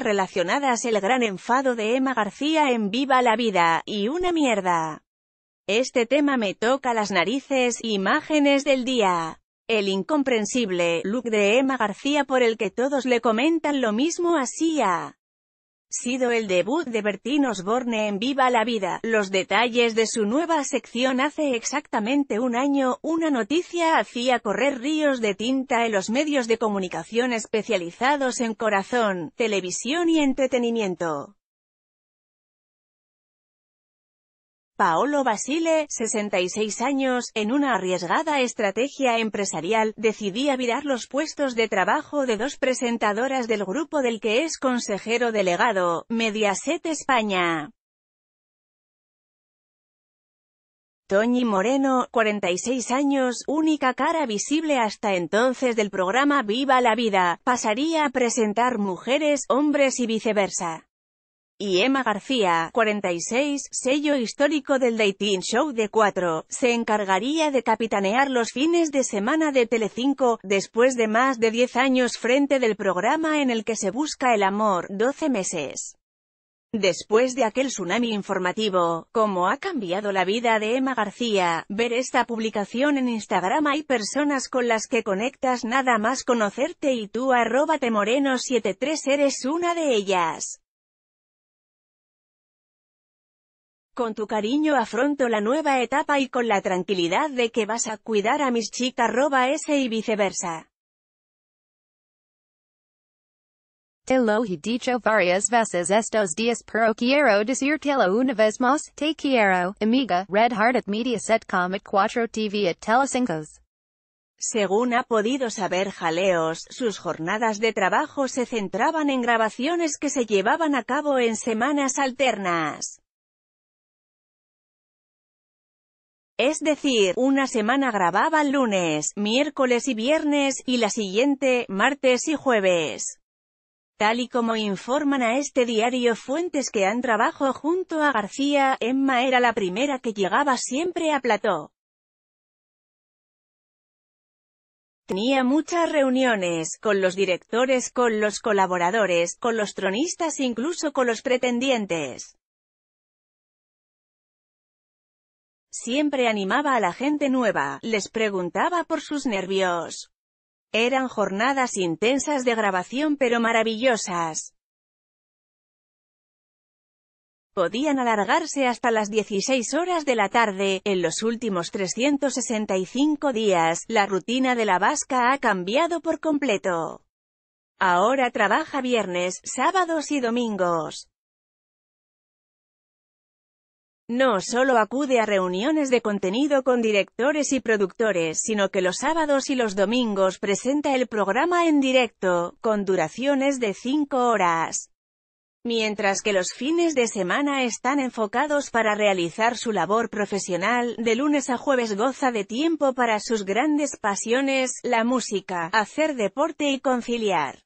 relacionadas el gran enfado de Emma García en Viva la Vida, y una mierda. Este tema me toca las narices, imágenes del día. El incomprensible look de Emma García por el que todos le comentan lo mismo así sido el debut de Bertín Osborne en Viva la Vida. Los detalles de su nueva sección hace exactamente un año, una noticia hacía correr ríos de tinta en los medios de comunicación especializados en corazón, televisión y entretenimiento. Paolo Basile, 66 años, en una arriesgada estrategia empresarial, decidía virar los puestos de trabajo de dos presentadoras del grupo del que es consejero delegado, Mediaset España. Toñi Moreno, 46 años, única cara visible hasta entonces del programa Viva la Vida, pasaría a presentar mujeres, hombres y viceversa y Emma García, 46, sello histórico del Dating Show de 4, se encargaría de capitanear los fines de semana de Telecinco, después de más de 10 años frente del programa en el que se busca el amor, 12 meses. Después de aquel tsunami informativo, cómo ha cambiado la vida de Emma García, ver esta publicación en Instagram hay personas con las que conectas nada más conocerte y tú arroba temoreno73 eres una de ellas. Con tu cariño afronto la nueva etapa y con la tranquilidad de que vas a cuidar a mis chicas ese y viceversa. Lo varias veces estos una vez amiga, Red at at TV at Según ha podido saber Jaleos, sus jornadas de trabajo se centraban en grabaciones que se llevaban a cabo en semanas alternas. Es decir, una semana grababa lunes, miércoles y viernes, y la siguiente, martes y jueves. Tal y como informan a este diario fuentes que han trabajado junto a García, Emma era la primera que llegaba siempre a plató. Tenía muchas reuniones, con los directores, con los colaboradores, con los tronistas, incluso con los pretendientes. Siempre animaba a la gente nueva, les preguntaba por sus nervios. Eran jornadas intensas de grabación pero maravillosas. Podían alargarse hasta las 16 horas de la tarde. En los últimos 365 días, la rutina de la vasca ha cambiado por completo. Ahora trabaja viernes, sábados y domingos. No solo acude a reuniones de contenido con directores y productores, sino que los sábados y los domingos presenta el programa en directo, con duraciones de 5 horas. Mientras que los fines de semana están enfocados para realizar su labor profesional, de lunes a jueves goza de tiempo para sus grandes pasiones, la música, hacer deporte y conciliar.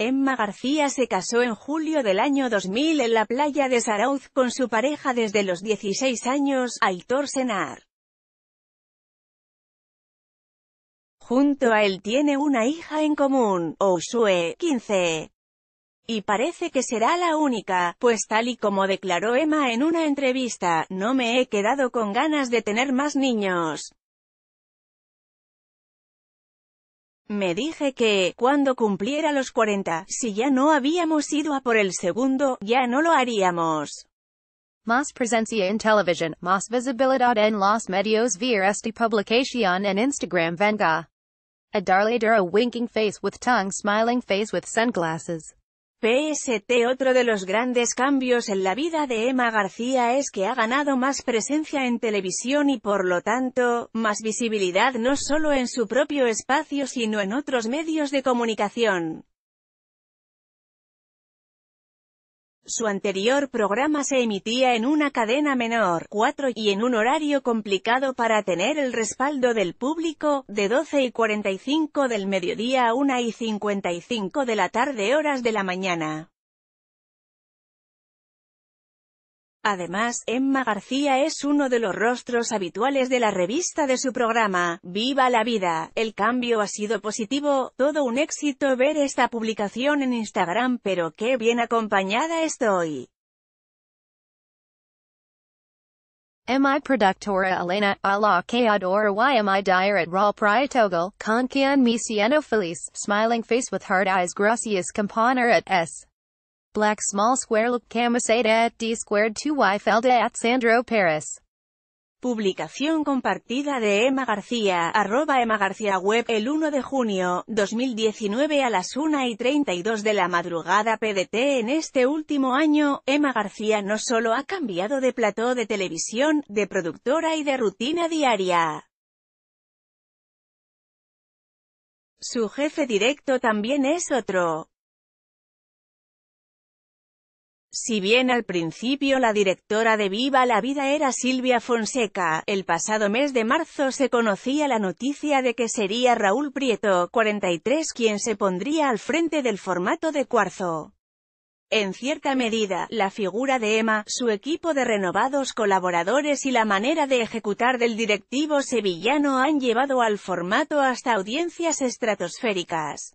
Emma García se casó en julio del año 2000 en la playa de Sarauz con su pareja desde los 16 años, Aitor Senar. Junto a él tiene una hija en común, Ousue, 15. Y parece que será la única, pues tal y como declaró Emma en una entrevista, no me he quedado con ganas de tener más niños. Me dije que, cuando cumpliera los 40, si ya no habíamos ido a por el segundo, ya no lo haríamos. Más presencia en televisión, más visibilidad en los medios via este publicación en Instagram venga. A darle dura winking face with tongue smiling face with sunglasses. PST Otro de los grandes cambios en la vida de Emma García es que ha ganado más presencia en televisión y por lo tanto, más visibilidad no solo en su propio espacio sino en otros medios de comunicación. Su anterior programa se emitía en una cadena menor, 4, y en un horario complicado para tener el respaldo del público, de 12 y 45 del mediodía a 1 y 55 de la tarde horas de la mañana. Además, Emma García es uno de los rostros habituales de la revista de su programa, Viva la Vida. El cambio ha sido positivo, todo un éxito ver esta publicación en Instagram pero qué bien acompañada estoy. Mi productora Elena, a la que adoro y mi diaret raw prietogal, con quien me siento feliz, smiling face with hard eyes gracias componer at s. Black small square look camiseta at D squared 2Y falda at Sandro Paris. Publicación compartida de Emma García, arroba Emma García Web, el 1 de junio, 2019 a las 1 y 32 de la madrugada PDT. En este último año, Emma García no solo ha cambiado de plató de televisión, de productora y de rutina diaria. Su jefe directo también es otro. Si bien al principio la directora de Viva la Vida era Silvia Fonseca, el pasado mes de marzo se conocía la noticia de que sería Raúl Prieto, 43, quien se pondría al frente del formato de cuarzo. En cierta medida, la figura de Emma, su equipo de renovados colaboradores y la manera de ejecutar del directivo sevillano han llevado al formato hasta audiencias estratosféricas.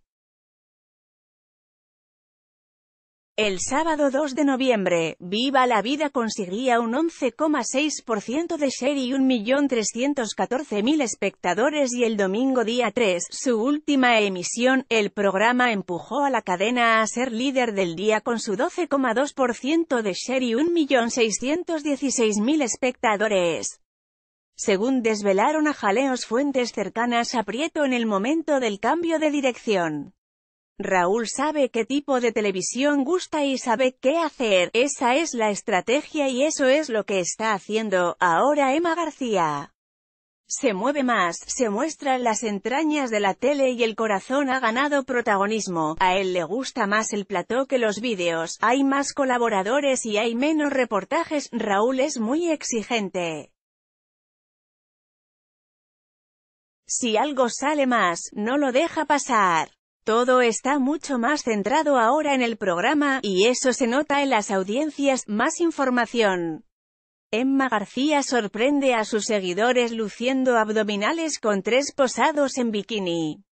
El sábado 2 de noviembre, Viva la Vida conseguía un 11,6% de share y 1.314.000 espectadores y el domingo día 3, su última emisión, el programa empujó a la cadena a ser líder del día con su 12,2% de share y 1.616.000 espectadores. Según desvelaron a jaleos fuentes cercanas aprieto en el momento del cambio de dirección. Raúl sabe qué tipo de televisión gusta y sabe qué hacer, esa es la estrategia y eso es lo que está haciendo, ahora Emma García. Se mueve más, se muestran las entrañas de la tele y el corazón ha ganado protagonismo, a él le gusta más el plató que los vídeos, hay más colaboradores y hay menos reportajes, Raúl es muy exigente. Si algo sale más, no lo deja pasar. Todo está mucho más centrado ahora en el programa, y eso se nota en las audiencias, más información. Emma García sorprende a sus seguidores luciendo abdominales con tres posados en bikini.